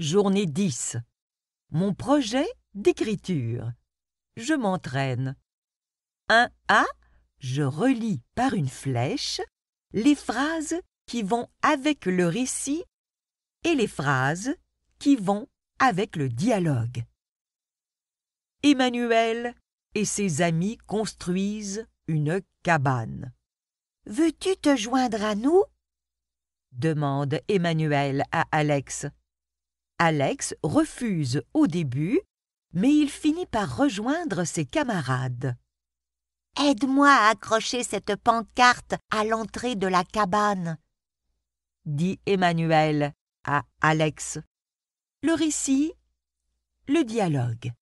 Journée 10. Mon projet d'écriture. Je m'entraîne. Un a Je relis par une flèche les phrases qui vont avec le récit et les phrases qui vont avec le dialogue. Emmanuel et ses amis construisent une cabane. Veux-tu te joindre à nous demande Emmanuel à Alex. Alex refuse au début, mais il finit par rejoindre ses camarades. Aide-moi à accrocher cette pancarte à l'entrée de la cabane, dit Emmanuel à Alex. Le récit, le dialogue.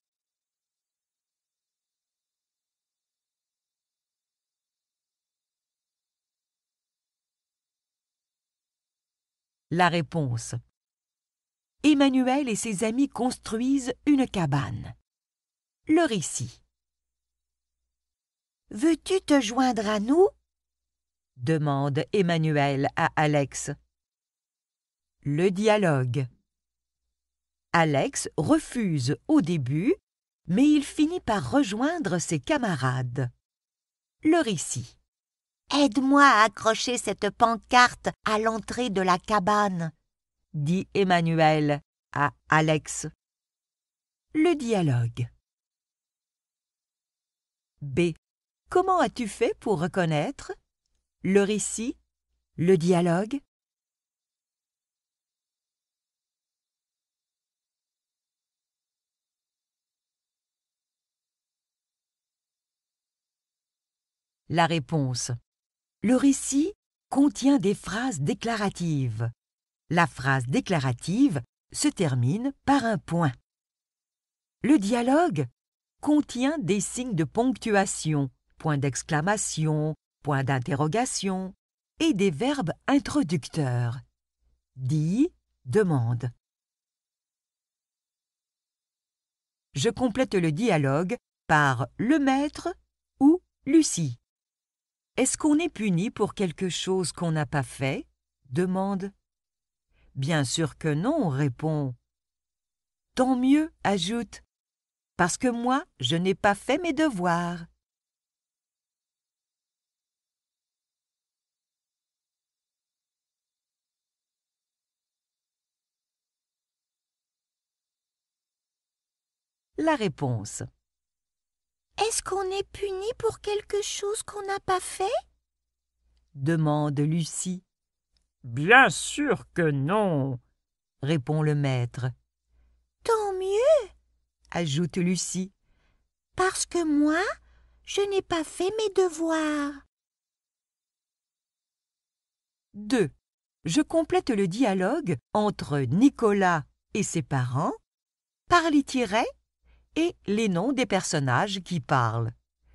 La réponse. Emmanuel et ses amis construisent une cabane. Le récit. Veux-tu te joindre à nous demande Emmanuel à Alex. Le dialogue. Alex refuse au début, mais il finit par rejoindre ses camarades. Le récit. Aide-moi à accrocher cette pancarte à l'entrée de la cabane dit Emmanuel à Alex. Le dialogue. B. Comment as-tu fait pour reconnaître le récit, le dialogue La réponse. Le récit contient des phrases déclaratives la phrase déclarative se termine par un point. Le dialogue contient des signes de ponctuation, point d'exclamation, point d'interrogation, et des verbes introducteurs. Dit, demande. Je complète le dialogue par le maître ou Lucie. Est-ce qu'on est puni pour quelque chose qu'on n'a pas fait demande Bien sûr que non, répond. Tant mieux, ajoute, parce que moi, je n'ai pas fait mes devoirs. La réponse. Est-ce qu'on est puni pour quelque chose qu'on n'a pas fait demande Lucie. Bien sûr que non, répond le maître. Tant mieux, ajoute Lucie, parce que moi, je n'ai pas fait mes devoirs. 2. Je complète le dialogue entre Nicolas et ses parents par les tirets et les noms des personnages qui parlent.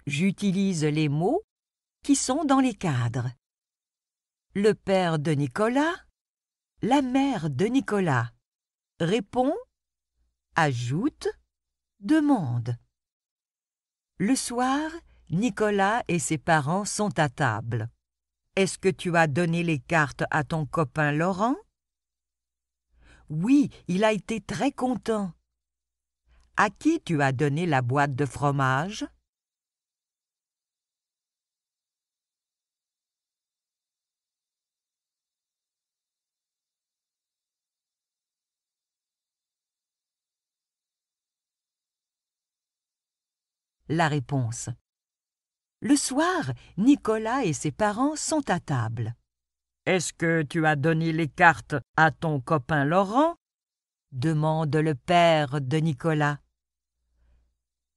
J'utilise les mots qui sont dans les cadres. Le père de Nicolas La mère de Nicolas Répond Ajoute Demande Le soir, Nicolas et ses parents sont à table. Est-ce que tu as donné les cartes à ton copain Laurent Oui, il a été très content. À qui tu as donné la boîte de fromage la réponse. Le soir, Nicolas et ses parents sont à table. Est-ce que tu as donné les cartes à ton copain Laurent demande le père de Nicolas.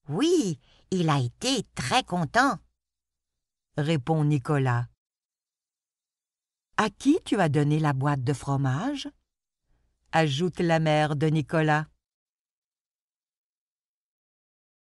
Oui, il a été très content, répond Nicolas. À qui tu as donné la boîte de fromage ajoute la mère de Nicolas.